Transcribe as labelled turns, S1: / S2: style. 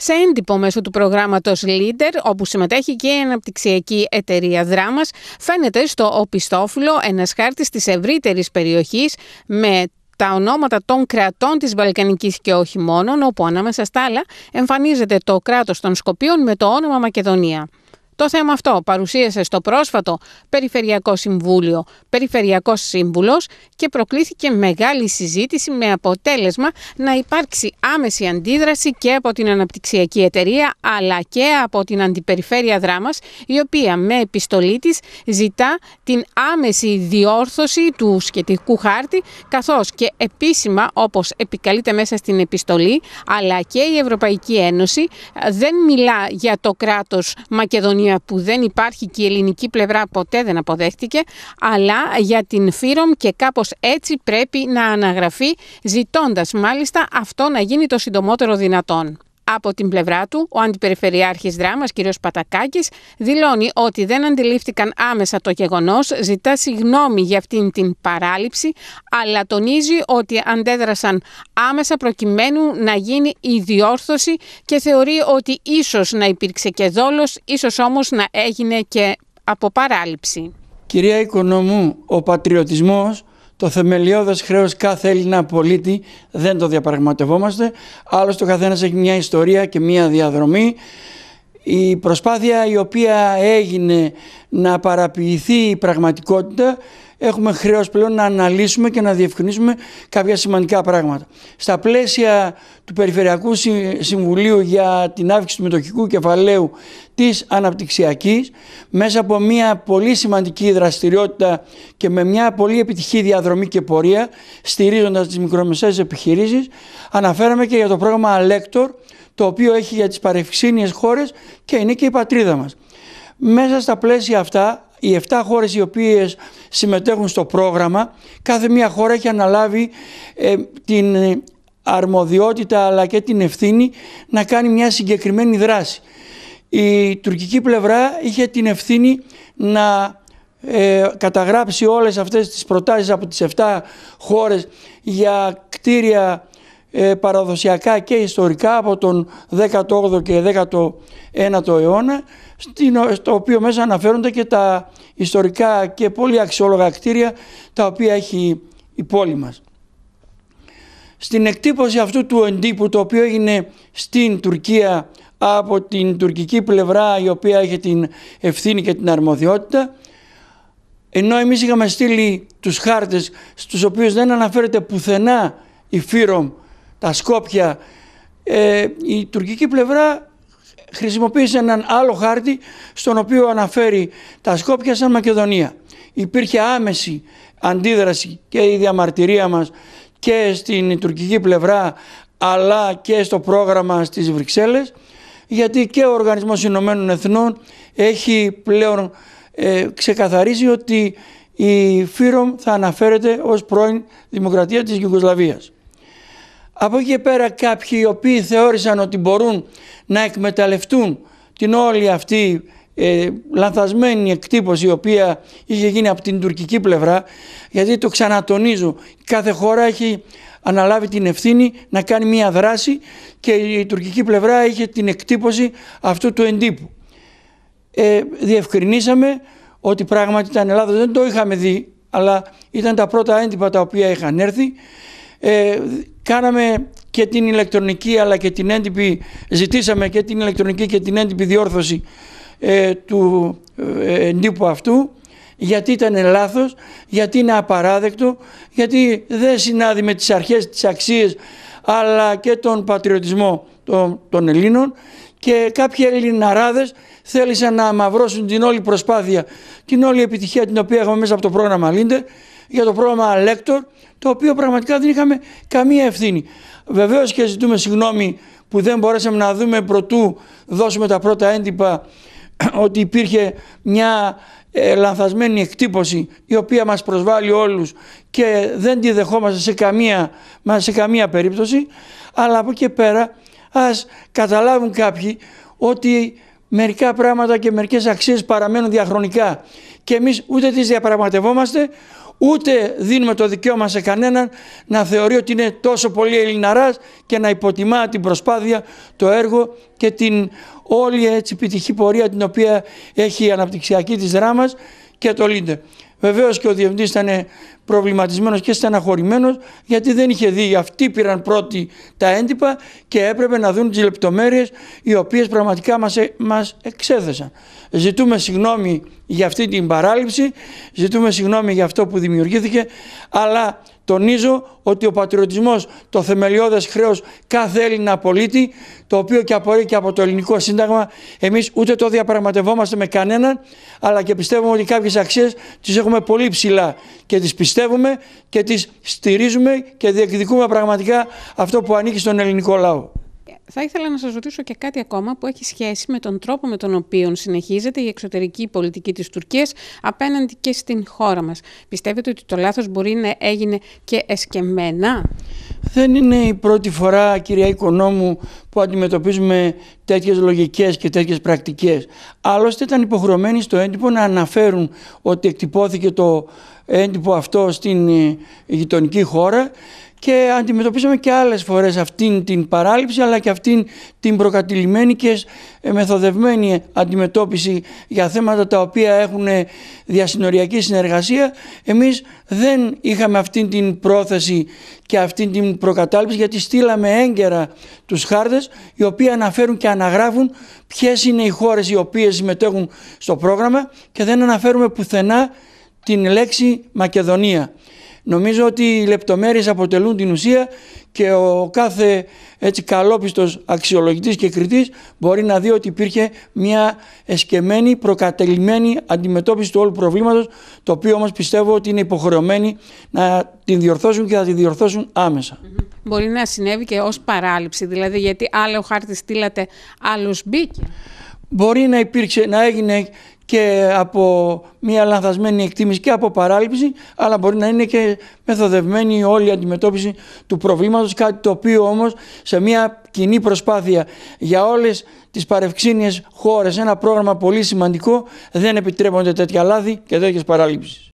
S1: σε έντυπο μέσω του προγράμματος Leader, όπου συμμετέχει και η αναπτυξιακή εταιρεία δράμας, φαίνεται στο οπιστόφυλλο ένας χάρτης της ευρύτερης περιοχής με τα ονόματα των κρατών της Βαλκανικής και όχι μόνον, όπου ανάμεσα στα άλλα εμφανίζεται το κράτος των Σκοπίων με το όνομα Μακεδονία το θέμα αυτό παρουσίασε στο πρόσφατο Περιφερειακό Συμβούλιο περιφερειακός σύμβουλος και προκλήθηκε μεγάλη συζήτηση με αποτέλεσμα να υπάρξει άμεση αντίδραση και από την Αναπτυξιακή Εταιρεία αλλά και από την Αντιπεριφέρεια δράμας, η οποία με επιστολή της ζητά την άμεση διόρθωση του σχετικού χάρτη καθώς και επίσημα όπως επικαλείται μέσα στην επιστολή αλλά και η Ευρωπαϊκή Ένωση ε, δεν μιλά για το κράτος Μακεδονία που δεν υπάρχει και η ελληνική πλευρά ποτέ δεν αποδέχτηκε, αλλά για την Φύρομ και κάπως έτσι πρέπει να αναγραφεί, ζητώντας μάλιστα αυτό να γίνει το συντομότερο δυνατόν. Από την πλευρά του, ο Αντιπεριφερειάρχης Δράμας, κ. Πατακάκης, δηλώνει ότι δεν αντιλήφθηκαν άμεσα το γεγονός, ζητά συγνώμη για αυτήν την παράληψη, αλλά τονίζει ότι αντέδρασαν άμεσα προκειμένου να γίνει η διόρθωση και θεωρεί ότι ίσως να υπήρξε και δόλος, ίσως όμως να έγινε και από παράληψη.
S2: Κυρία Οικονομού, ο πατριωτισμός το θεμελιώδες χρέος κάθε Έλληνα πολίτη δεν το διαπραγματευόμαστε. Άλλωστε ο καθένας έχει μια ιστορία και μια διαδρομή η προσπάθεια η οποία έγινε να παραποιηθεί η πραγματικότητα έχουμε χρέος πλέον να αναλύσουμε και να διευκρινίσουμε κάποια σημαντικά πράγματα. Στα πλαίσια του Περιφερειακού Συμβουλίου για την αύξηση του μετοχικού κεφαλαίου της αναπτυξιακής, μέσα από μια πολύ σημαντική δραστηριότητα και με μια πολύ επιτυχή διαδρομή και πορεία, στηρίζοντας τις μικρομεσαίες επιχειρήσεις, αναφέραμε και για το πρόγραμμα Αλέκτορ, το οποίο έχει για τις παρευξήνιες χώρες και είναι και η πατρίδα μας. Μέσα στα πλαίσια αυτά, οι 7 χώρες οι οποίες συμμετέχουν στο πρόγραμμα, κάθε μία χώρα έχει αναλάβει ε, την αρμοδιότητα αλλά και την ευθύνη να κάνει μια συγκεκριμένη δράση. Η τουρκική πλευρά είχε την ευθύνη να ε, καταγράψει όλες αυτές τις προτάσεις από τις 7 χώρες για κτίρια ε, παραδοσιακά και ιστορικά από τον 18ο και 19ο αιώνα στο οποίο μέσα αναφέρονται και τα ιστορικά και πολύ αξιόλογα κτίρια τα οποία έχει η πόλη μας. Στην εκτύπωση αυτού του εντύπου το οποίο έγινε στην Τουρκία από την τουρκική πλευρά η οποία έχει την ευθύνη και την αρμοδιότητα ενώ εμείς είχαμε στείλει τους χάρτες στους οποίους δεν αναφέρεται πουθενά η Φύρομ τα Σκόπια, ε, η τουρκική πλευρά χρησιμοποίησε έναν άλλο χάρτη στον οποίο αναφέρει τα Σκόπια σαν Μακεδονία. Υπήρχε άμεση αντίδραση και η διαμαρτυρία μας και στην τουρκική πλευρά αλλά και στο πρόγραμμα στις Βρυξέλλες γιατί και ο Οργανισμός Ηνωμένων Εθνών έχει πλέον ε, ξεκαθαρίσει ότι η ΦΥΡΟΜ θα αναφέρεται ως πρώην δημοκρατία της Γιουγκοσλαβίας. Από εκεί πέρα κάποιοι οι οποίοι θεώρησαν ότι μπορούν να εκμεταλλευτούν την όλη αυτή ε, λανθασμένη εκτύπωση η οποία είχε γίνει από την τουρκική πλευρά γιατί το ξανατονίζω κάθε χώρα έχει αναλάβει την ευθύνη να κάνει μια δράση και η τουρκική πλευρά είχε την εκτύπωση αυτού του εντύπου. Ε, διευκρινίσαμε ότι πράγματι ήταν Ελλάδα, δεν το είχαμε δει αλλά ήταν τα πρώτα έντυπα τα οποία είχαν έρθει ε, κάναμε και την ηλεκτρονική αλλά και την έντυπη, ζητήσαμε και την ηλεκτρονική και την έντυπη διόρθωση ε, του ε, εντύπου αυτού γιατί ήταν λάθος, γιατί είναι απαράδεκτο, γιατί δεν συνάδει με τις αρχές, τις αξίες αλλά και τον πατριωτισμό των, των Ελλήνων και κάποιοι Ελληναράδες θέλησαν να αμαυρώσουν την όλη προσπάθεια, την όλη επιτυχία την οποία έχουμε μέσα από το πρόγραμμα Λίντερ για το πρόγραμμα Λέκτορ, το οποίο πραγματικά δεν είχαμε καμία ευθύνη. Βεβαίως και ζητούμε συγγνώμη που δεν μπορέσαμε να δούμε προτού δώσουμε τα πρώτα έντυπα ότι υπήρχε μια ε, λανθασμένη εκτύπωση η οποία μας προσβάλλει όλους και δεν τη δεχόμαστε σε καμία, μας σε καμία περίπτωση αλλά από εκεί πέρα ας καταλάβουν κάποιοι ότι μερικά πράγματα και μερικές αξίες παραμένουν διαχρονικά και εμείς ούτε τις διαπραγματευόμαστε, ούτε δίνουμε το δικαίωμα σε κανέναν να θεωρεί ότι είναι τόσο πολύ ελληναράς και να υποτιμά την προσπάθεια, το έργο και την όλη έτσι επιτυχή πορεία την οποία έχει η αναπτυξιακή της δράμας και το Λίντε. Βεβαίως και ο Διευθυντής ήταν προβληματισμένος και στεναχωρημένος γιατί δεν είχε δει. Αυτοί πήραν πρώτοι τα έντυπα και έπρεπε να δουν τις λεπτομέρειες οι οποίες πραγματικά μας, ε, εξέθεσαν. Ζητούμε συγγνώμη για αυτή την παράληψη, ζητούμε συγγνώμη για αυτό που δημιουργήθηκε, αλλά τονίζω ότι ο πατριωτισμός, το θεμελιώδες χρέος κάθε Έλληνα πολίτη, το οποίο και απορρέει και από το ελληνικό σύνταγμα, εμείς ούτε το διαπραγματευόμαστε με κανέναν, αλλά και πιστεύουμε ότι κάποιες αξίες τις έχουμε πολύ ψηλά και τις πιστεύουμε και τις στηρίζουμε και διεκδικούμε πραγματικά αυτό που ανήκει στον ελληνικό λαό.
S1: Θα ήθελα να σας ρωτήσω και κάτι ακόμα που έχει σχέση με τον τρόπο με τον οποίο συνεχίζεται η εξωτερική πολιτική της Τουρκίας απέναντι και στην χώρα μας. Πιστεύετε ότι το λάθος μπορεί να έγινε και εσκεμμένα?
S2: Δεν είναι η πρώτη φορά κυρία Οικονόμου που αντιμετωπίζουμε τέτοιες λογικές και τέτοιες πρακτικές. Άλλωστε ήταν υποχρεωμένοι στο έντυπο να αναφέρουν ότι εκτυπώθηκε το έντυπο αυτό στην ε, γειτονική χώρα και αντιμετωπίσαμε και άλλες φορές αυτήν την παράληψη αλλά και αυτήν την προκατηλημένη και ε, μεθοδευμένη αντιμετώπιση για θέματα τα οποία έχουν διασυνοριακή συνεργασία. Εμείς δεν είχαμε αυτήν την πρόθεση και αυτήν την προκατάληψη γιατί στείλαμε έγκαιρα τους χάρτες οι οποίοι αναφέρουν και αναγράφουν ποιες είναι οι χώρες οι οποίες συμμετέχουν στο πρόγραμμα και δεν αναφέρουμε πουθενά την λέξη Μακεδονία. Νομίζω ότι οι λεπτομέρειες αποτελούν την ουσία και ο κάθε έτσι καλόπιστος αξιολογητής και κριτής μπορεί να δει ότι υπήρχε μια εσκεμμένη, προκατελημένη αντιμετώπιση του όλου προβλήματος το οποίο όμως πιστεύω ότι είναι υποχρεωμένοι να την διορθώσουν και θα την διορθώσουν άμεσα.
S1: Μπορεί να συνέβη και ως παράληψη, δηλαδή γιατί άλλο χάρτης στείλατε,
S2: άλλος μπήκε. Μπορεί να, υπήρξε, να έγινε και από μια λανθασμένη εκτίμηση και από παράληψη, αλλά μπορεί να είναι και μεθοδευμένη όλη η αντιμετώπιση του προβλήματος, κάτι το οποίο όμως σε μια κοινή προσπάθεια για όλες τις παρευξήνιες χώρες, ένα πρόγραμμα πολύ σημαντικό, δεν επιτρέπονται τέτοια λάθη και τέτοιες παράληψεις.